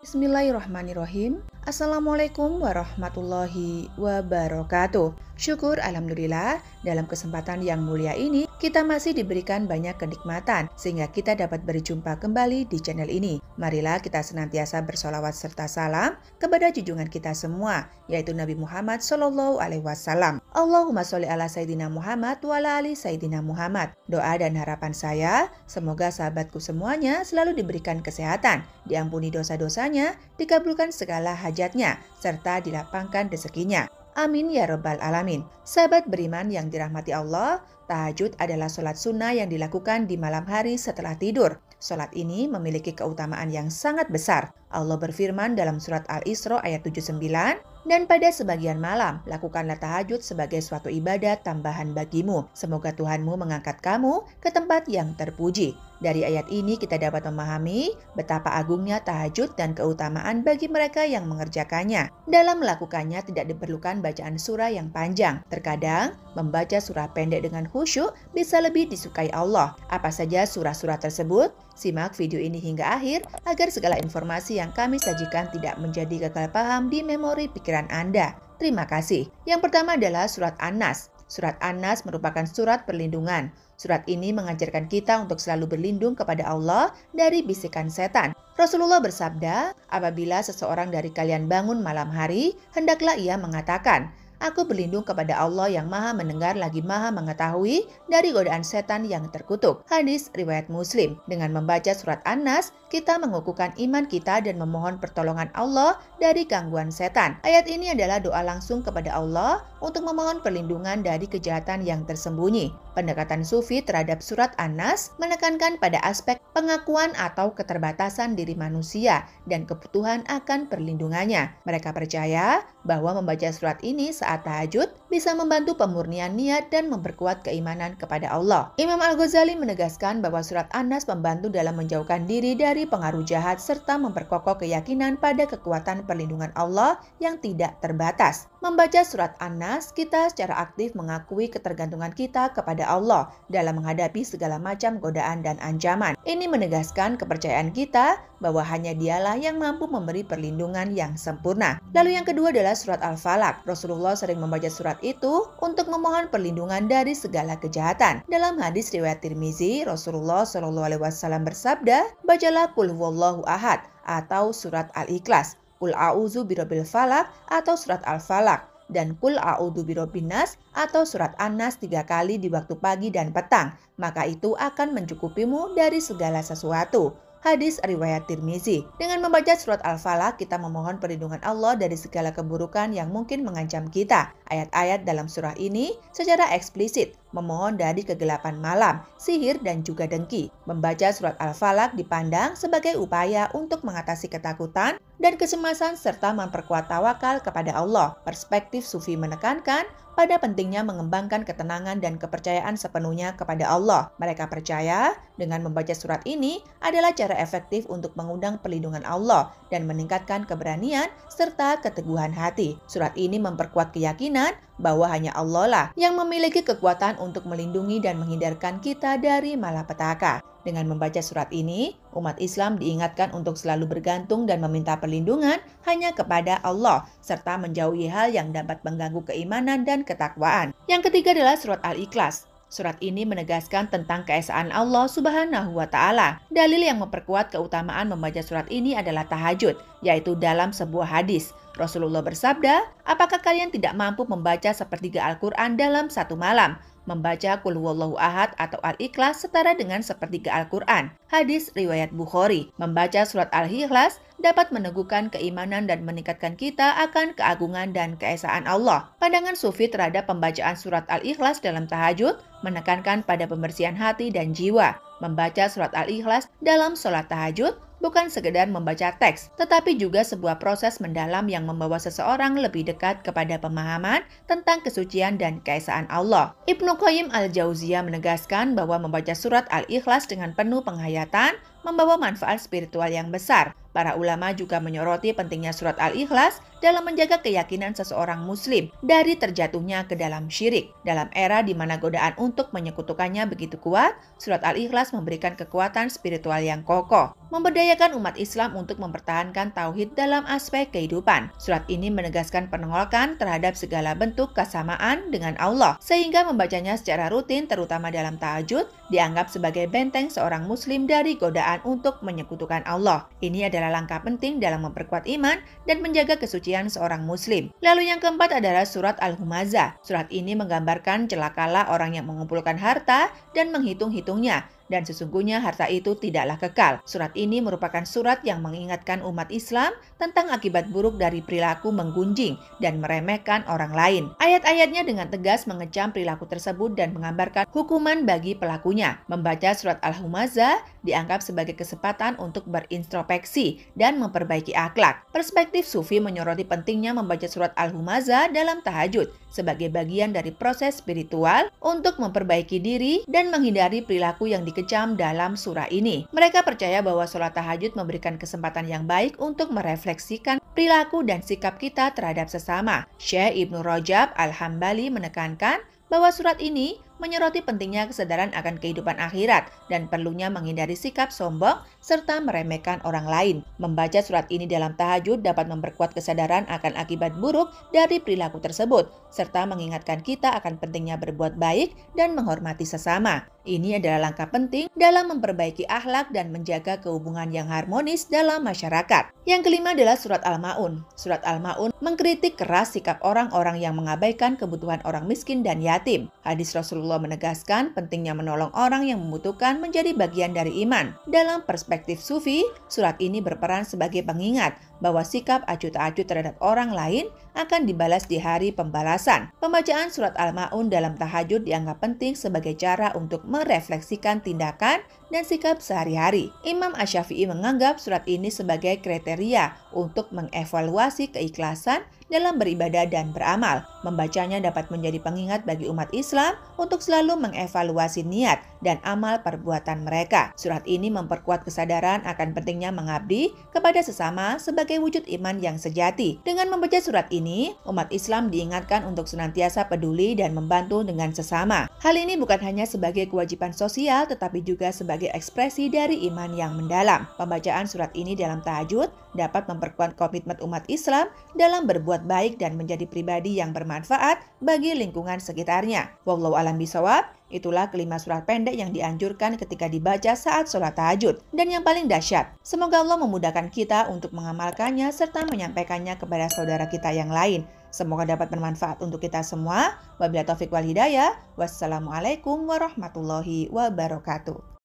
Bismillahirrahmanirrahim. Assalamualaikum warahmatullahi wabarakatuh. Syukur alhamdulillah dalam kesempatan yang mulia ini kita masih diberikan banyak kenikmatan sehingga kita dapat berjumpa kembali di channel ini. Marilah kita senantiasa bersolawat serta salam kepada junjungan kita semua, yaitu Nabi Muhammad Shallallahu Alaihi Wasallam. Allahumma sholli ala Sayyidina Muhammad wa ala ali Sayyidina Muhammad. Doa dan harapan saya, semoga sahabatku semuanya selalu diberikan kesehatan, diampuni dosa-dosanya, dikabulkan segala hajat derajatnya serta dilapangkan rezekinya. Amin ya Rabbal Alamin. Sahabat beriman yang dirahmati Allah, tahajud adalah sholat sunnah yang dilakukan di malam hari setelah tidur. Sholat ini memiliki keutamaan yang sangat besar. Allah berfirman dalam surat Al-Isra ayat 79, Dan pada sebagian malam, lakukanlah tahajud sebagai suatu ibadah tambahan bagimu. Semoga Tuhanmu mengangkat kamu ke tempat yang terpuji. Dari ayat ini kita dapat memahami betapa agungnya tahajud dan keutamaan bagi mereka yang mengerjakannya. Dalam melakukannya tidak diperlukan bacaan surah yang panjang. Terkadang, membaca surah pendek dengan khusyuk bisa lebih disukai Allah. Apa saja surah-surah tersebut? Simak video ini hingga akhir agar segala informasi yang kami sajikan tidak menjadi gagal paham di memori pikiran Anda. Terima kasih. Yang pertama adalah surat Anas. Surat Anas merupakan surat perlindungan. Surat ini mengajarkan kita untuk selalu berlindung kepada Allah dari bisikan setan. Rasulullah bersabda, "Apabila seseorang dari kalian bangun malam hari, hendaklah ia mengatakan, Aku berlindung kepada Allah yang maha mendengar lagi maha mengetahui dari godaan setan yang terkutuk. Hadis Riwayat Muslim. Dengan membaca surat An-Nas, kita mengukuhkan iman kita dan memohon pertolongan Allah dari gangguan setan. Ayat ini adalah doa langsung kepada Allah untuk memohon perlindungan dari kejahatan yang tersembunyi. Pendekatan sufi terhadap surat Anas menekankan pada aspek pengakuan atau keterbatasan diri manusia dan kebutuhan akan perlindungannya. Mereka percaya bahwa membaca surat ini saat tahajud bisa membantu pemurnian niat dan memperkuat keimanan kepada Allah. Imam Al-Ghazali menegaskan bahwa surat Anas membantu dalam menjauhkan diri dari pengaruh jahat serta memperkokoh keyakinan pada kekuatan perlindungan Allah yang tidak terbatas. Membaca surat Anas, kita secara aktif mengakui ketergantungan kita kepada Allah dalam menghadapi segala macam godaan dan ancaman. Ini menegaskan kepercayaan kita bahwa hanya dialah yang mampu memberi perlindungan yang sempurna. Lalu yang kedua adalah surat al falak Rasulullah sering membaca surat itu untuk memohon perlindungan dari segala kejahatan. Dalam hadis riwayat Tirmizi, Rasulullah Shallallahu Alaihi Wasallam bersabda, bacalah Qul Huwallahu Ahad atau surat Al-Ikhlas, Qul A'udzu Birabbil Falak atau surat Al-Falak, dan Kul A'udhu Birobinas atau Surat Anas tiga kali di waktu pagi dan petang, maka itu akan mencukupimu dari segala sesuatu. Hadis riwayat Tirmizi. Dengan membaca surat Al-Falaq, kita memohon perlindungan Allah dari segala keburukan yang mungkin mengancam kita. Ayat-ayat dalam surah ini secara eksplisit memohon dari kegelapan malam, sihir, dan juga dengki. Membaca surat Al-Falak dipandang sebagai upaya untuk mengatasi ketakutan dan kecemasan serta memperkuat tawakal kepada Allah. Perspektif Sufi menekankan pada pentingnya mengembangkan ketenangan dan kepercayaan sepenuhnya kepada Allah. Mereka percaya dengan membaca surat ini adalah cara efektif untuk mengundang perlindungan Allah dan meningkatkan keberanian serta keteguhan hati. Surat ini memperkuat keyakinan bahwa hanya Allah lah yang memiliki kekuatan untuk melindungi dan menghindarkan kita dari malapetaka. Dengan membaca surat ini, umat Islam diingatkan untuk selalu bergantung dan meminta perlindungan hanya kepada Allah, serta menjauhi hal yang dapat mengganggu keimanan dan ketakwaan. Yang ketiga adalah surat Al-Ikhlas. Surat ini menegaskan tentang keesaan Allah Subhanahu wa Ta'ala. Dalil yang memperkuat keutamaan membaca surat ini adalah tahajud, yaitu dalam sebuah hadis. Rasulullah bersabda, apakah kalian tidak mampu membaca sepertiga Al-Quran dalam satu malam? Membaca Qul Ahad atau Al-Ikhlas setara dengan sepertiga Al-Quran. Hadis Riwayat Bukhari. Membaca surat Al-Ikhlas dapat meneguhkan keimanan dan meningkatkan kita akan keagungan dan keesaan Allah. Pandangan sufi terhadap pembacaan surat Al-Ikhlas dalam tahajud menekankan pada pembersihan hati dan jiwa. Membaca surat Al-Ikhlas dalam sholat tahajud bukan sekedar membaca teks, tetapi juga sebuah proses mendalam yang membawa seseorang lebih dekat kepada pemahaman tentang kesucian dan keesaan Allah. Ibnu Qayyim al-Jauziyah menegaskan bahwa membaca surat Al-Ikhlas dengan penuh penghayatan membawa manfaat spiritual yang besar. Para ulama juga menyoroti pentingnya surat Al-Ikhlas dalam menjaga keyakinan seseorang muslim dari terjatuhnya ke dalam syirik. Dalam era di mana godaan untuk menyekutukannya begitu kuat, surat Al-Ikhlas memberikan kekuatan spiritual yang kokoh, memberdayakan umat Islam untuk mempertahankan tauhid dalam aspek kehidupan. Surat ini menegaskan penolakan terhadap segala bentuk kesamaan dengan Allah, sehingga membacanya secara rutin terutama dalam tahajud dianggap sebagai benteng seorang muslim dari godaan untuk menyekutukan Allah. Ini adalah langkah penting dalam memperkuat iman dan menjaga kesucian seorang muslim. Lalu yang keempat adalah surat Al-Humazah. Surat ini menggambarkan celakalah orang yang mengumpulkan harta dan menghitung-hitungnya dan sesungguhnya harta itu tidaklah kekal. Surat ini merupakan surat yang mengingatkan umat Islam tentang akibat buruk dari perilaku menggunjing dan meremehkan orang lain. Ayat-ayatnya dengan tegas mengecam perilaku tersebut dan menggambarkan hukuman bagi pelakunya. Membaca surat Al-Humazah dianggap sebagai kesempatan untuk berintrospeksi dan memperbaiki akhlak. Perspektif sufi menyoroti pentingnya membaca surat Al-Humazah dalam tahajud sebagai bagian dari proses spiritual untuk memperbaiki diri dan menghindari perilaku yang dikejutkan dikecam dalam surah ini. Mereka percaya bahwa sholat tahajud memberikan kesempatan yang baik untuk merefleksikan perilaku dan sikap kita terhadap sesama. Syekh Ibnu Rojab Al-Hambali menekankan bahwa surat ini menyoroti pentingnya kesadaran akan kehidupan akhirat dan perlunya menghindari sikap sombong serta meremehkan orang lain. Membaca surat ini dalam tahajud dapat memperkuat kesadaran akan akibat buruk dari perilaku tersebut, serta mengingatkan kita akan pentingnya berbuat baik dan menghormati sesama. Ini adalah langkah penting dalam memperbaiki akhlak dan menjaga kehubungan yang harmonis dalam masyarakat. Yang kelima adalah surat Al-Maun. Surat Al-Maun mengkritik keras sikap orang-orang yang mengabaikan kebutuhan orang miskin dan yatim. Hadis Rasulullah menegaskan pentingnya menolong orang yang membutuhkan menjadi bagian dari iman. Dalam perspektif sufi, surat ini berperan sebagai pengingat bahwa sikap acuh-acuh terhadap orang lain akan dibalas di hari pembalasan. Pembacaan surat Al-Ma'un dalam tahajud dianggap penting sebagai cara untuk merefleksikan tindakan dan sikap sehari-hari. Imam Asyafi'i menganggap surat ini sebagai kriteria untuk mengevaluasi keikhlasan dalam beribadah dan beramal. Membacanya dapat menjadi pengingat bagi umat Islam untuk selalu mengevaluasi niat dan amal perbuatan mereka. Surat ini memperkuat kesadaran akan pentingnya mengabdi kepada sesama sebagai wujud iman yang sejati. Dengan membaca surat ini, umat Islam diingatkan untuk senantiasa peduli dan membantu dengan sesama. Hal ini bukan hanya sebagai kewajiban sosial, tetapi juga sebagai ekspresi dari iman yang mendalam. Pembacaan surat ini dalam tahajud dapat memperkuat komitmen umat Islam dalam berbuat baik dan menjadi pribadi yang bermanfaat bagi lingkungan sekitarnya. Wallahu alam bisawab, Itulah kelima surat pendek yang dianjurkan ketika dibaca saat sholat tahajud. Dan yang paling dahsyat, semoga Allah memudahkan kita untuk mengamalkannya serta menyampaikannya kepada saudara kita yang lain. Semoga dapat bermanfaat untuk kita semua. Wabila taufiq wal hidayah. Wassalamualaikum warahmatullahi wabarakatuh.